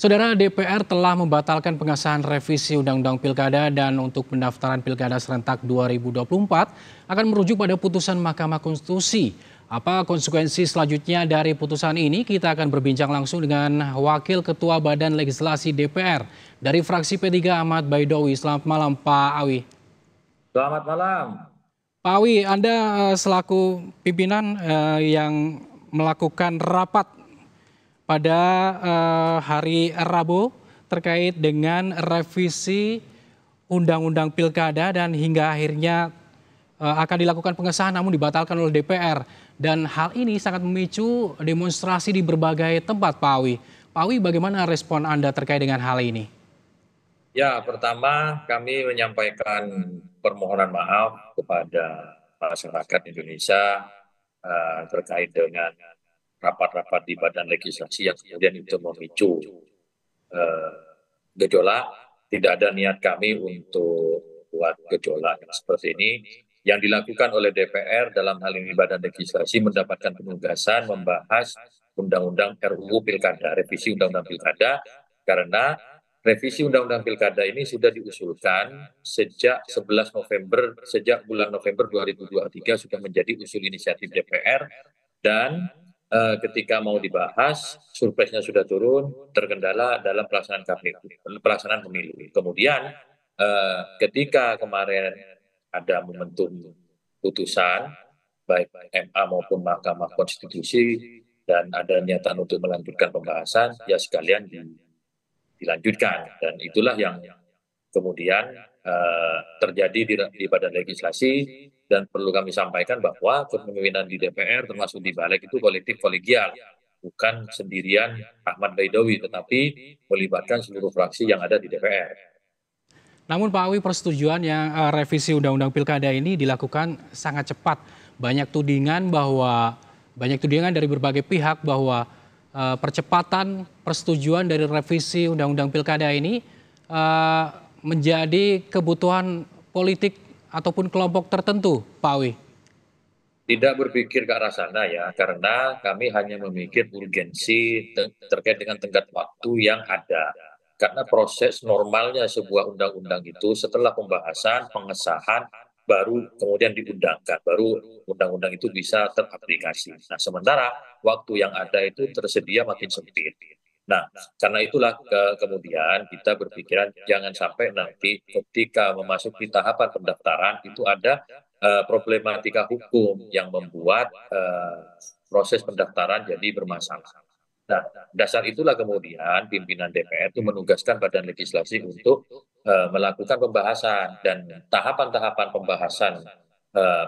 Saudara DPR telah membatalkan pengesahan revisi Undang-Undang Pilkada dan untuk pendaftaran Pilkada serentak 2024 akan merujuk pada putusan Mahkamah Konstitusi. Apa konsekuensi selanjutnya dari putusan ini? Kita akan berbincang langsung dengan Wakil Ketua Badan Legislasi DPR dari fraksi P3 Ahmad Baidowi. Selamat malam Pak Awi. Selamat malam. Pak Awi, Anda eh, selaku pimpinan eh, yang melakukan rapat pada uh, hari Rabu terkait dengan revisi Undang-Undang Pilkada dan hingga akhirnya uh, akan dilakukan pengesahan namun dibatalkan oleh DPR. Dan hal ini sangat memicu demonstrasi di berbagai tempat, Pak Awi. Pak Awi, bagaimana respon Anda terkait dengan hal ini? Ya, pertama kami menyampaikan permohonan maaf kepada masyarakat Indonesia uh, terkait dengan rapat-rapat di badan legislasi yang kemudian itu memicu eh, gejolak. Tidak ada niat kami untuk buat gejolak seperti ini. Yang dilakukan oleh DPR dalam hal ini badan legislasi mendapatkan penugasan membahas undang-undang RUU Pilkada, revisi undang-undang Pilkada, karena revisi undang-undang Pilkada ini sudah diusulkan sejak 11 November, sejak bulan November 2023 sudah menjadi usul inisiatif DPR dan uh, ketika mau dibahas surprise sudah turun terkendala dalam pelaksanaan kabinet, pelaksanaan pemilu kemudian uh, ketika kemarin ada momentum putusan baik MA maupun Mahkamah Konstitusi dan ada niatan untuk melanjutkan pembahasan ya sekalian di, dilanjutkan dan itulah yang kemudian uh, terjadi di, di badan legislasi dan perlu kami sampaikan bahwa kepemimpinan di DPR termasuk di balik itu kolektif kolegial bukan sendirian Ahmad Baidowi tetapi melibatkan seluruh fraksi yang ada di DPR. Namun Pak Awi persetujuan yang eh, revisi Undang-Undang Pilkada ini dilakukan sangat cepat. Banyak tudingan bahwa banyak tudingan dari berbagai pihak bahwa uh, percepatan persetujuan dari revisi Undang-Undang Pilkada ini uh, menjadi kebutuhan politik ataupun kelompok tertentu, Pak Awi? Tidak berpikir ke arah sana ya, karena kami hanya memikir urgensi terkait dengan tenggat waktu yang ada. Karena proses normalnya sebuah undang-undang itu setelah pembahasan, pengesahan, baru kemudian diundangkan, baru undang-undang itu bisa teraplikasi. Nah, sementara waktu yang ada itu tersedia makin sempit. Nah, karena itulah ke, kemudian kita berpikiran jangan sampai nanti ketika memasuki tahapan pendaftaran itu ada uh, problematika hukum yang membuat uh, proses pendaftaran jadi bermasalah. Nah, dasar itulah kemudian pimpinan DPR itu menugaskan badan legislasi untuk uh, melakukan pembahasan dan tahapan-tahapan pembahasan uh,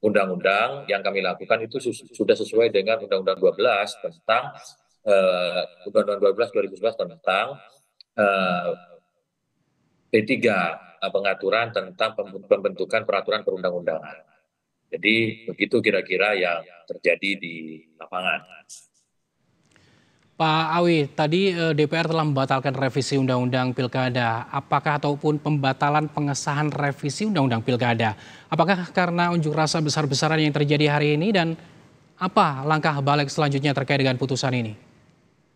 undang-undang yang kami lakukan itu sudah sesuai dengan Undang-Undang 12 tentang undang Undang-Undang 12 2011 tentang P3 pengaturan tentang pembentukan peraturan perundang-undangan. Jadi begitu kira-kira yang terjadi di lapangan. Pak Awi, tadi eh, DPR telah membatalkan revisi Undang-Undang Pilkada. Apakah ataupun pembatalan pengesahan revisi Undang-Undang Pilkada? Apakah karena unjuk rasa besar-besaran yang terjadi hari ini dan apa langkah balik selanjutnya terkait dengan putusan ini?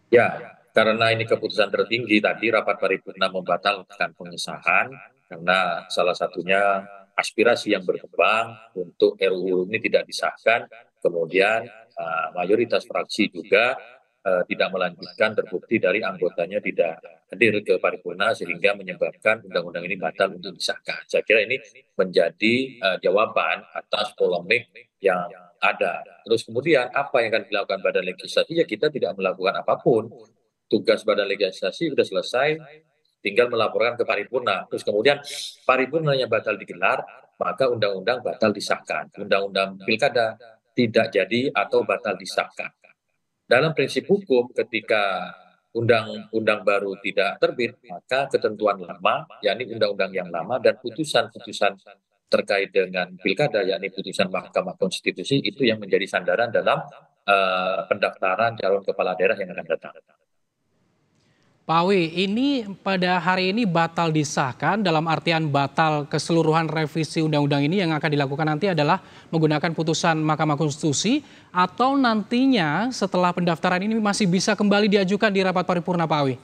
Ya, karena ini keputusan tertinggi tadi rapat paripurna membatalkan pengesahan karena salah satunya aspirasi yang berkembang untuk RUU ini tidak disahkan, kemudian uh, mayoritas fraksi juga uh, tidak melanjutkan terbukti dari anggotanya tidak hadir ke paripurna sehingga menyebabkan undang-undang ini batal untuk disahkan. Saya kira ini menjadi uh, jawaban atas polemik yang ada. Terus kemudian apa yang akan dilakukan badan legislasi? Ya kita tidak melakukan apapun. Tugas badan legislasi sudah selesai, tinggal melaporkan ke paripurna. Terus kemudian paripurnanya batal digelar, maka undang-undang batal disahkan. Undang-undang pilkada tidak jadi atau batal disahkan. Dalam prinsip hukum ketika undang-undang baru tidak terbit, maka ketentuan lama, yakni undang-undang yang lama dan putusan-putusan terkait dengan pilkada yakni putusan Mahkamah Konstitusi itu yang menjadi sandaran dalam uh, pendaftaran calon kepala daerah yang akan datang. Pak Wi, ini pada hari ini batal disahkan dalam artian batal keseluruhan revisi undang-undang ini yang akan dilakukan nanti adalah menggunakan putusan Mahkamah Konstitusi atau nantinya setelah pendaftaran ini masih bisa kembali diajukan di rapat paripurna Pak Wi?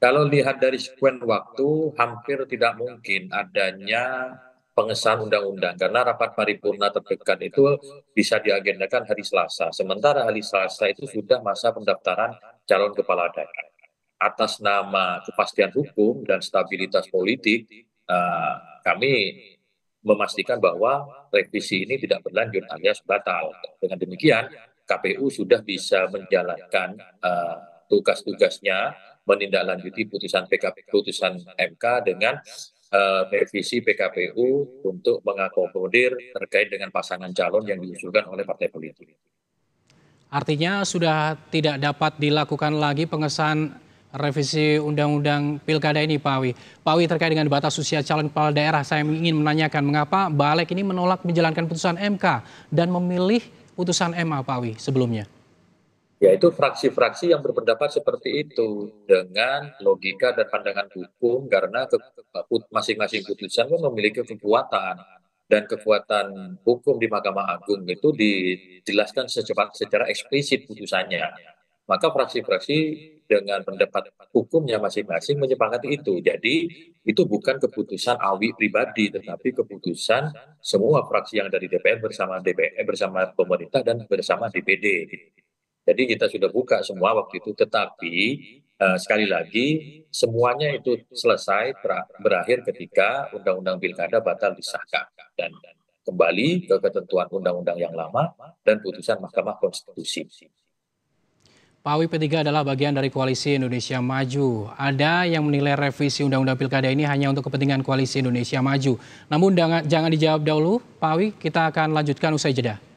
Kalau lihat dari sekuen waktu, hampir tidak mungkin adanya pengesahan undang-undang karena rapat paripurna terdekat itu bisa diagendakan hari Selasa. Sementara hari Selasa itu sudah masa pendaftaran calon kepala daerah. Atas nama kepastian hukum dan stabilitas politik, eh, kami memastikan bahwa revisi ini tidak berlanjut alias batal. Dengan demikian, KPU sudah bisa menjalankan eh, tugas-tugasnya menindaklanjuti putusan PKP putusan MK dengan uh, revisi PKPU untuk mengakomodir terkait dengan pasangan calon yang diusulkan oleh partai politik. Artinya sudah tidak dapat dilakukan lagi pengesahan revisi undang-undang pilkada ini Pak Wi. Pak Wi terkait dengan batas usia calon kepala daerah saya ingin menanyakan mengapa Balek ini menolak menjalankan putusan MK dan memilih putusan MA Pak Wi sebelumnya yaitu fraksi-fraksi yang berpendapat seperti itu dengan logika dan pandangan hukum karena masing-masing putusan kan memiliki kekuatan dan kekuatan hukum di Mahkamah Agung itu dijelaskan secepat secara eksplisit putusannya. Maka fraksi-fraksi dengan pendapat hukumnya masing-masing menyepakati itu. Jadi itu bukan keputusan awi pribadi, tetapi keputusan semua fraksi yang dari DPR bersama DPR eh, bersama pemerintah dan bersama DPD. Jadi kita sudah buka semua waktu itu, tetapi uh, sekali lagi semuanya itu selesai berakhir ketika Undang-Undang Pilkada batal disahkan dan kembali ke ketentuan Undang-Undang yang lama dan putusan Mahkamah Konstitusi. PAWI P3 adalah bagian dari Koalisi Indonesia Maju. Ada yang menilai revisi Undang-Undang Pilkada ini hanya untuk kepentingan Koalisi Indonesia Maju. Namun jangan dijawab dahulu, Pak Awi. Kita akan lanjutkan usai jeda.